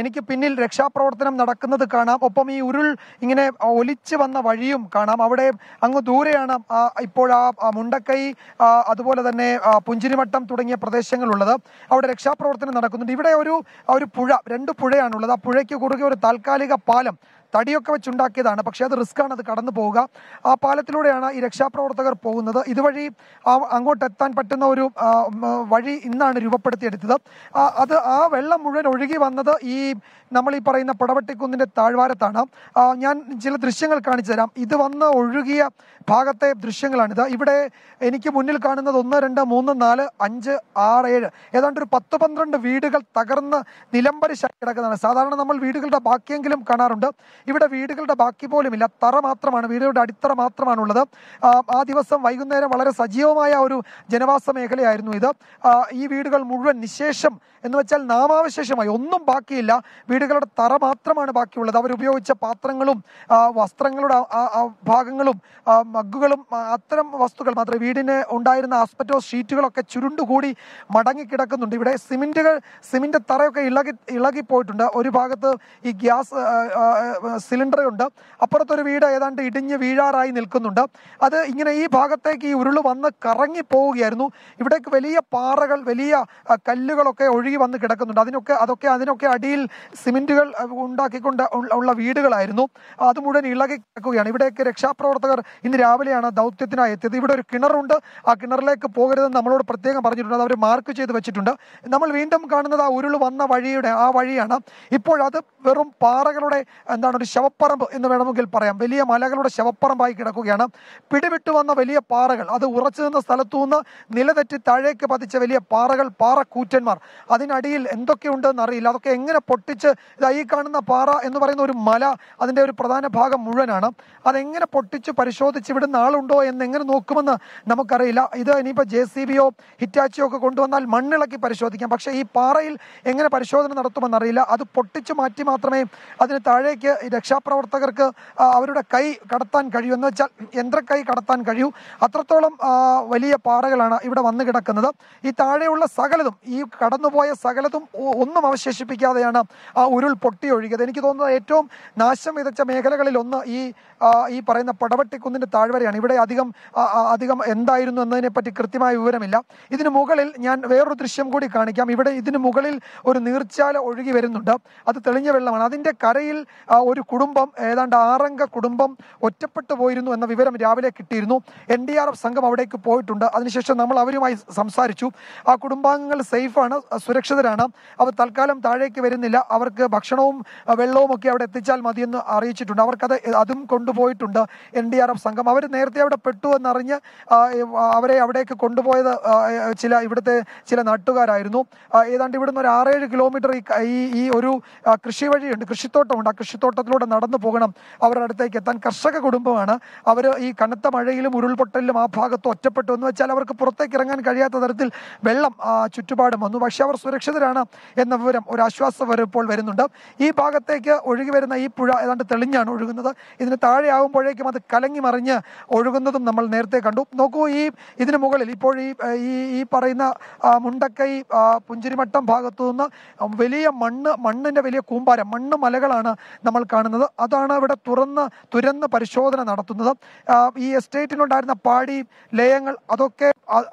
എനിക്ക് പിന്നിൽ രക്ഷാപ്രവർത്തനം നടക്കുന്നത് കാണാം ഒപ്പം ഈ ഉരുൾ ഇങ്ങനെ ഒലിച്ചു വന്ന വഴിയും കാണാം അവിടെ അങ്ങ് ദൂരെയാണ് ഇപ്പോൾ ആ മുണ്ടക്കൈ അതുപോലെ തന്നെ പുഞ്ചിരിമട്ടം തുടങ്ങിയ പ്രദേശങ്ങളുള്ളത് അവിടെ രക്ഷാപ്രവർത്തനം നടക്കുന്നുണ്ട് ഇവിടെ ഒരു ഒരു പുഴ രണ്ട് പുഴയാണുള്ളത് ആ പുഴയ്ക്ക് കുറുകെ ഒരു താൽക്കാലിക പാലം തടിയൊക്കെ വെച്ചുണ്ടാക്കിയതാണ് പക്ഷേ അത് റിസ്ക്കാണ് അത് കടന്നു പോവുക ആ പാലത്തിലൂടെയാണ് ഈ രക്ഷാപ്രവർത്തകർ പോകുന്നത് ഇതുവഴി അങ്ങോട്ട് എത്താൻ പറ്റുന്ന ഒരു വഴി ഇന്നാണ് രൂപപ്പെടുത്തിയെടുത്തത് അത് ആ വെള്ളം മുഴുവൻ ഒഴുകി വന്നത് ഈ നമ്മൾ ഈ പറയുന്ന പടവട്ടിക്കുന്നിൻ്റെ താഴ്വാരത്താണ് ഞാൻ ചില ദൃശ്യങ്ങൾ കാണിച്ചു തരാം ഇത് വന്ന് ഒഴുകിയ ഭാഗത്തെ ദൃശ്യങ്ങളാണിത് ഇവിടെ എനിക്ക് മുന്നിൽ കാണുന്നത് ഒന്ന് രണ്ട് മൂന്ന് നാല് അഞ്ച് ആറ് ഏഴ് ഏതാണ്ട് ഒരു പത്ത് പന്ത്രണ്ട് വീടുകൾ തകർന്ന് ശക്തി കിടക്കുന്നതാണ് സാധാരണ നമ്മൾ വീടുകളുടെ ബാക്കിയെങ്കിലും കാണാറുണ്ട് ഇവിടെ വീടുകളുടെ ബാക്കി പോലും ഇല്ല തറ മാത്രമാണ് വീടുകളുടെ അടിത്തറ മാത്രമാണുള്ളത് ആ ദിവസം വൈകുന്നേരം വളരെ സജീവമായ ഒരു ജനവാസ മേഖലയായിരുന്നു ഇത് ഈ വീടുകൾ മുഴുവൻ നിശേഷം എന്ന് വെച്ചാൽ നാമാവശേഷമായി ഒന്നും ബാക്കിയില്ല വീടുകളുടെ തറ മാത്രമാണ് ബാക്കിയുള്ളത് അവരുപയോഗിച്ച പാത്രങ്ങളും വസ്ത്രങ്ങളുടെ ഭാഗങ്ങളും മഗ്ഗുകളും അത്തരം വസ്തുക്കൾ മാത്രമേ വീടിന് ഉണ്ടായിരുന്ന ആസ്പെറ്റോ ഷീറ്റുകളൊക്കെ ചുരുണ്ടുകൂടി മടങ്ങി കിടക്കുന്നുണ്ട് ഇവിടെ സിമെന്റുകൾ സിമെന്റ് തറയൊക്കെ ഇളകി ഇളകിപ്പോയിട്ടുണ്ട് ഒരു ഭാഗത്ത് ഈ ഗ്യാസ് സിലിണ്ടറുണ്ട് അപ്പുറത്തൊരു വീട് ഏതാണ്ട് ഇടിഞ്ഞ് വീഴാറായി നിൽക്കുന്നുണ്ട് അത് ഇങ്ങനെ ഈ ഭാഗത്തേക്ക് ഈ ഉരുള് വന്ന് കറങ്ങി പോവുകയായിരുന്നു ഇവിടേക്ക് വലിയ പാറകൾ വലിയ കല്ലുകളൊക്കെ ഒഴുകി വന്ന് കിടക്കുന്നുണ്ട് അതിനൊക്കെ അതൊക്കെ അതിനൊക്കെ അടിയിൽ സിമെന്റുകൾ ഉണ്ടാക്കിക്കൊണ്ട് ഉള്ള വീടുകളായിരുന്നു അത് മുഴുവൻ ഇളകി കിടക്കുകയാണ് ഇവിടേക്ക് രക്ഷാപ്രവർത്തകർ ഇന്ന് രാവിലെയാണ് ദൗത്യത്തിനായി എത്തിയത് ഇവിടെ ഒരു കിണറുണ്ട് ആ കിണറിലേക്ക് പോകരുതെന്ന് നമ്മളോട് പ്രത്യേകം പറഞ്ഞിട്ടുണ്ട് അത് അവർ മാർക്ക് ചെയ്ത് വെച്ചിട്ടുണ്ട് നമ്മൾ വീണ്ടും കാണുന്നത് ആ ഉരുൾ വന്ന വഴിയുടെ ആ വഴിയാണ് ഇപ്പോഴത് വെറും പാറകളുടെ എന്താണ് ഒരു ശവപ്പറമ്പ് എന്ന് വേണമെങ്കിൽ പറയാം വലിയ മലകളുടെ ശവപ്പറമ്പായി കിടക്കുകയാണ് പിടിവിട്ടു വന്ന വലിയ പാറകൾ അത് ഉറച്ചു നിന്ന സ്ഥലത്തു നിന്ന് നിലതെറ്റി താഴേക്ക് പതിച്ച വലിയ പാറകൾ പാറക്കൂറ്റന്മാർ അതിനടിയിൽ എന്തൊക്കെയുണ്ട് അറിയില്ല അതൊക്കെ എങ്ങനെ പൊട്ടിച്ച് ഇതായി ഈ കാണുന്ന പാറ എന്ന് പറയുന്ന ഒരു മല അതിൻ്റെ ഒരു പ്രധാന ഭാഗം മുഴുവനാണ് അതെങ്ങനെ പൊട്ടിച്ച് പരിശോധിച്ച് ഇവിടുന്ന് ആളുണ്ടോ എന്ന് എങ്ങനെ നോക്കുമെന്ന് നമുക്കറിയില്ല ഇത് ഇനിയിപ്പോൾ ജെ സി ബിയോ ഹിറ്റാച്ചിയോ ഒക്കെ കൊണ്ടുവന്നാൽ മണ്ണിളക്കി പരിശോധിക്കാം പക്ഷേ ഈ പാറയിൽ എങ്ങനെ പരിശോധന നടത്തുമെന്നറിയില്ല അത് പൊട്ടിച്ച് മാറ്റി മാത്രമേ അതിന് താഴേക്ക് രക്ഷാപ്രവർത്തകർക്ക് അവരുടെ കൈ കടത്താൻ കഴിയൂ എന്ന് വെച്ചാൽ യന്ത്രക്കൈ കടത്താൻ കഴിയൂ അത്രത്തോളം വലിയ പാറകളാണ് ഇവിടെ വന്നു കിടക്കുന്നത് ഈ താഴെയുള്ള സകലതും ഈ കടന്നുപോയ സകലതും ഒന്നും അവശേഷിപ്പിക്കാതെയാണ് ആ ഉരുൾ പൊട്ടിയൊഴുകിയത് എനിക്ക് തോന്നുന്നത് ഏറ്റവും നാശം വിതച്ച മേഖലകളിൽ ഒന്ന് ഈ ഈ പറയുന്ന പടവട്ടിക്കുന്നിൻ്റെ താഴ്വരയാണ് ഇവിടെ അധികം അധികം എന്തായിരുന്നു എന്നതിനെപ്പറ്റി കൃത്യമായ വിവരമില്ല ഇതിന് മുകളിൽ ഞാൻ വേറൊരു ദൃശ്യം കൂടി കാണിക്കാം ഇവിടെ ഇതിന് മുകളിൽ ഒരു നീർച്ചാല ഒഴുകി വരുന്നുണ്ട് അത് തെളിഞ്ഞ വെള്ളമാണ് അതിൻ്റെ കരയിൽ ഒരു ഒരു കുടുംബം ഏതാണ്ട് ആറംഗ കുടുംബം ഒറ്റപ്പെട്ടു പോയിരുന്നു എന്ന വിവരം രാവിലെ കിട്ടിയിരുന്നു എൻ ഡി ആർ എഫ് സംഘം അവിടേക്ക് പോയിട്ടുണ്ട് അതിനുശേഷം നമ്മൾ അവരുമായി സംസാരിച്ചു ആ കുടുംബാംഗങ്ങൾ സേഫാണ് സുരക്ഷിതരാണ് അവർ തൽക്കാലം താഴേക്ക് വരുന്നില്ല അവർക്ക് ഭക്ഷണവും വെള്ളവും ഒക്കെ അവിടെ എത്തിച്ചാൽ മതിയെന്ന് അറിയിച്ചിട്ടുണ്ട് അവർക്കത് അതും കൊണ്ടുപോയിട്ടുണ്ട് എൻ ഡി ആർ എഫ് സംഘം അവർ നേരത്തെ അവിടെ പെട്ടു എന്നറിഞ്ഞ് അവരെ അവിടേക്ക് കൊണ്ടുപോയത് ചില ഇവിടുത്തെ ചില നാട്ടുകാരായിരുന്നു ഏതാണ്ട് ഇവിടുന്ന് ഒരു ആറേഴ് കിലോമീറ്റർ ഈ ഈ ഒരു കൃഷി വഴിയുണ്ട് കൃഷിത്തോട്ടമുണ്ട് ആ കൃഷിത്തോട്ടത്തിൽ റോഡിലൂടെ നടന്നു പോകണം അവരുടെ അടുത്തേക്ക് എത്താൻ കർഷക കുടുംബമാണ് അവർ ഈ കനത്ത മഴയിലും ഉരുൾപൊട്ടലിലും ആ ഭാഗത്ത് ഒറ്റപ്പെട്ടു എന്ന് വെച്ചാൽ അവർക്ക് പുറത്തേക്ക് ഇറങ്ങാൻ കഴിയാത്ത തരത്തിൽ വെള്ളം ചുറ്റുപാടും വന്നു പക്ഷേ അവർ സുരക്ഷിതരാണ് എന്ന വിവരം ഒരു ആശ്വാസം ഇപ്പോൾ വരുന്നുണ്ട് ഈ ഭാഗത്തേക്ക് ഒഴുകി വരുന്ന ഈ പുഴ ഏതാണ്ട് തെളിഞ്ഞാണ് ഒഴുകുന്നത് ഇതിന് താഴെയാവുമ്പോഴേക്കും അത് കലങ്ങി മറിഞ്ഞ് ഒഴുകുന്നതും നമ്മൾ നേരത്തെ കണ്ടു നോക്കൂ ഈ ഇതിന് മുകളിൽ ഇപ്പോൾ ഈ ഈ പറയുന്ന മുണ്ടക്കൈ പുഞ്ചിരിമട്ടം ഭാഗത്തു നിന്ന് വലിയ മണ്ണ് മണ്ണിൻ്റെ വലിയ കൂമ്പാരം മണ്ണ് മലകളാണ് നമ്മൾ കാണുന്നത് കാണുന്നത് അതാണ് അവിടെ തുറന്ന് തുരന്ന് പരിശോധന നടത്തുന്നത് ഈ എസ്റ്റേറ്റിനുണ്ടായിരുന്ന പാടി ലയങ്ങൾ അതൊക്കെ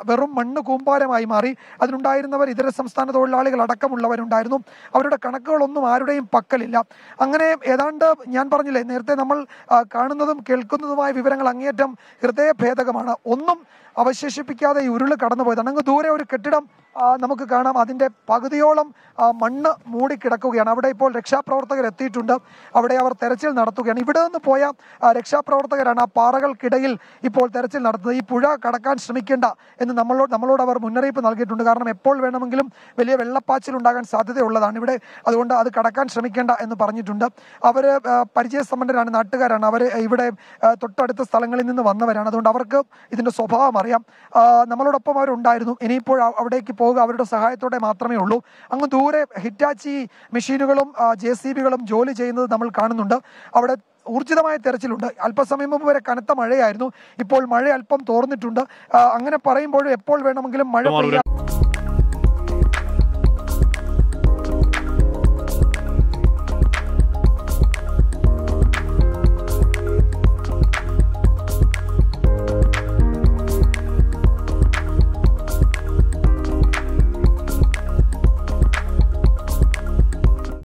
വെറും മണ്ണ് കൂമ്പാരമായി മാറി അതിനുണ്ടായിരുന്നവർ ഇതര സംസ്ഥാന തൊഴിലാളികൾ അടക്കമുള്ളവരുണ്ടായിരുന്നു അവരുടെ കണക്കുകളൊന്നും ആരുടെയും പക്കലില്ല അങ്ങനെ ഏതാണ്ട് ഞാൻ പറഞ്ഞില്ലേ നേരത്തെ നമ്മൾ കാണുന്നതും കേൾക്കുന്നതുമായ വിവരങ്ങൾ അങ്ങേയറ്റം ഹൃദയഭേദകമാണ് ഒന്നും അവശേഷിപ്പിക്കാതെ ഈ ഉരുള് പോയതാണ് അങ്ങ് ദൂരെ ഒരു കെട്ടിടം നമുക്ക് കാണാം അതിൻ്റെ പകുതിയോളം മണ്ണ് മൂടിക്കിടക്കുകയാണ് അവിടെ ഇപ്പോൾ രക്ഷാപ്രവർത്തകർ എത്തിയിട്ടുണ്ട് അവിടെ അവിടെ അവർ തെരച്ചിൽ നടത്തുകയാണ് ഇവിടെ നിന്ന് പോയ രക്ഷാപ്രവർത്തകരാണ് ആ പാറകൾക്കിടയിൽ ഇപ്പോൾ തെരച്ചിൽ നടത്തുന്നത് ഈ പുഴ കടക്കാൻ ശ്രമിക്കേണ്ട എന്ന് നമ്മളോട് നമ്മളോട് അവർ മുന്നറിയിപ്പ് നൽകിയിട്ടുണ്ട് കാരണം എപ്പോൾ വേണമെങ്കിലും വലിയ വെള്ളപ്പാച്ചിൽ ഉണ്ടാകാൻ സാധ്യതയുള്ളതാണ് ഇവിടെ അതുകൊണ്ട് അത് കടക്കാൻ ശ്രമിക്കേണ്ട എന്ന് പറഞ്ഞിട്ടുണ്ട് അവർ പരിചയസമ്പന്നരാണ് നാട്ടുകാരാണ് അവർ ഇവിടെ തൊട്ടടുത്ത സ്ഥലങ്ങളിൽ നിന്ന് വന്നവരാണ് അതുകൊണ്ട് അവർക്ക് ഇതിൻ്റെ സ്വഭാവം അറിയാം നമ്മളോടൊപ്പം അവരുണ്ടായിരുന്നു ഇനിയിപ്പോൾ അവിടേക്ക് പോകുക അവരുടെ സഹായത്തോടെ മാത്രമേ ഉള്ളൂ അങ്ങ് ദൂരെ ഹിറ്റാച്ചി മെഷീനുകളും ജെ സി ബികളും ജോലി ചെയ്യുന്നത് നമ്മൾ കാണുന്നുണ്ട് അവിടെ ഊർജിതമായ തെരച്ചിലുണ്ട് അല്പസമയം മുമ്പ് വരെ കനത്ത മഴയായിരുന്നു ഇപ്പോൾ മഴ അല്പം തോർന്നിട്ടുണ്ട് അങ്ങനെ പറയുമ്പോഴും എപ്പോൾ വേണമെങ്കിലും മഴ പെയ്യാം